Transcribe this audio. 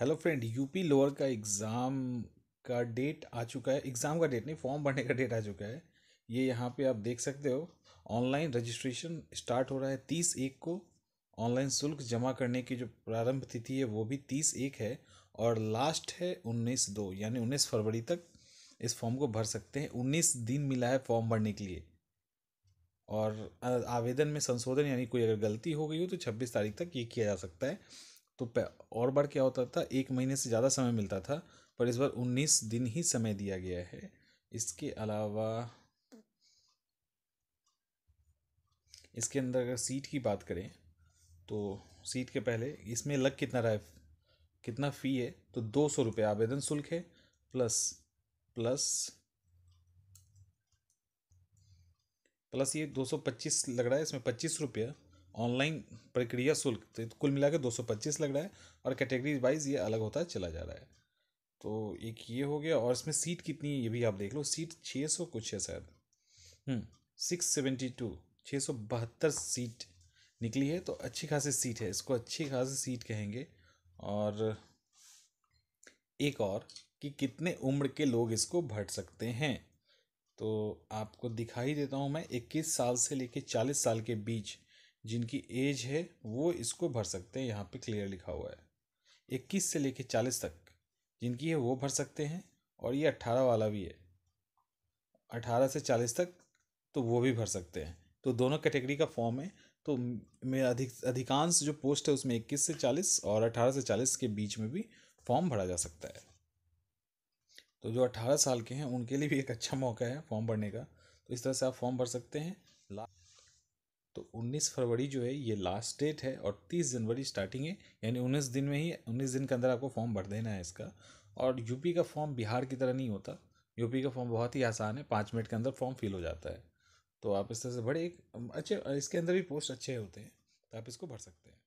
hello friend UP lower का exam का date आ चुका है एग्ज़ाम का डेट नहीं फॉर्म भरने का डेट आ चुका है ये यहाँ पे आप देख सकते हो ऑनलाइन रजिस्ट्रेशन स्टार्ट हो रहा है तीस एक को ऑनलाइन शुल्क जमा करने की जो प्रारंभ तिथि है वो भी तीस एक है और लास्ट है उन्नीस दो यानी उन्नीस फरवरी तक इस फॉर्म को भर सकते हैं उन्नीस दिन मिला है फॉर्म भरने के लिए और आवेदन में संशोधन यानी कोई अगर गलती हो गई हो तो छब्बीस तारीख तक ये किया जा सकता है तो और बार क्या होता था एक महीने से ज़्यादा समय मिलता था पर इस बार उन्नीस दिन ही समय दिया गया है इसके अलावा इसके अंदर अगर सीट की बात करें तो सीट के पहले इसमें लग कितना रहा है कितना फ़ी है तो दो सौ रुपये आवेदन शुल्क है प्लस प्लस प्लस ये दो सौ पच्चीस लग रहा है इसमें पच्चीस रुपया ऑनलाइन प्रक्रिया शुल्क तो, तो कुल मिला के दो सौ पच्चीस लग रहा है और कैटेगरी वाइज ये अलग होता चला जा रहा है तो एक ये हो गया और इसमें सीट कितनी है ये भी आप देख लो सीट छः सौ कुछ है शायद सिक्स सेवेंटी टू छः सौ बहत्तर सीट निकली है तो अच्छी खासी सीट है इसको अच्छी खासी सीट कहेंगे और एक और कि कितने उम्र के लोग इसको भर सकते हैं तो आपको दिखाई देता हूँ मैं इक्कीस साल से लेके चालीस साल के बीच जिनकी एज है वो इसको भर सकते हैं यहाँ पे क्लियर लिखा हुआ है इक्कीस से लेके चालीस तक जिनकी है वो भर सकते हैं और ये अट्ठारह वाला भी है अट्ठारह से चालीस तक तो वो भी भर सकते हैं तो दोनों कैटेगरी का फॉर्म है तो में अधिक अधिकांश जो पोस्ट है उसमें इक्कीस से चालीस और अट्ठारह से चालीस के बीच में भी फॉर्म भरा जा सकता है तो जो अट्ठारह साल के हैं उनके लिए भी एक अच्छा मौका है फॉर्म भरने का तो इस तरह से आप फॉर्म भर सकते हैं तो 19 फरवरी जो है ये लास्ट डेट है और 30 जनवरी स्टार्टिंग है यानी 19 दिन में ही 19 दिन के अंदर आपको फॉर्म भर देना है इसका और यूपी का फॉर्म बिहार की तरह नहीं होता यूपी का फॉर्म बहुत ही आसान है पाँच मिनट के अंदर फॉर्म फिल हो जाता है तो आप इस तरह से बड़े एक अच्छे इसके अंदर भी पोस्ट अच्छे होते हैं तो आप इसको भर सकते हैं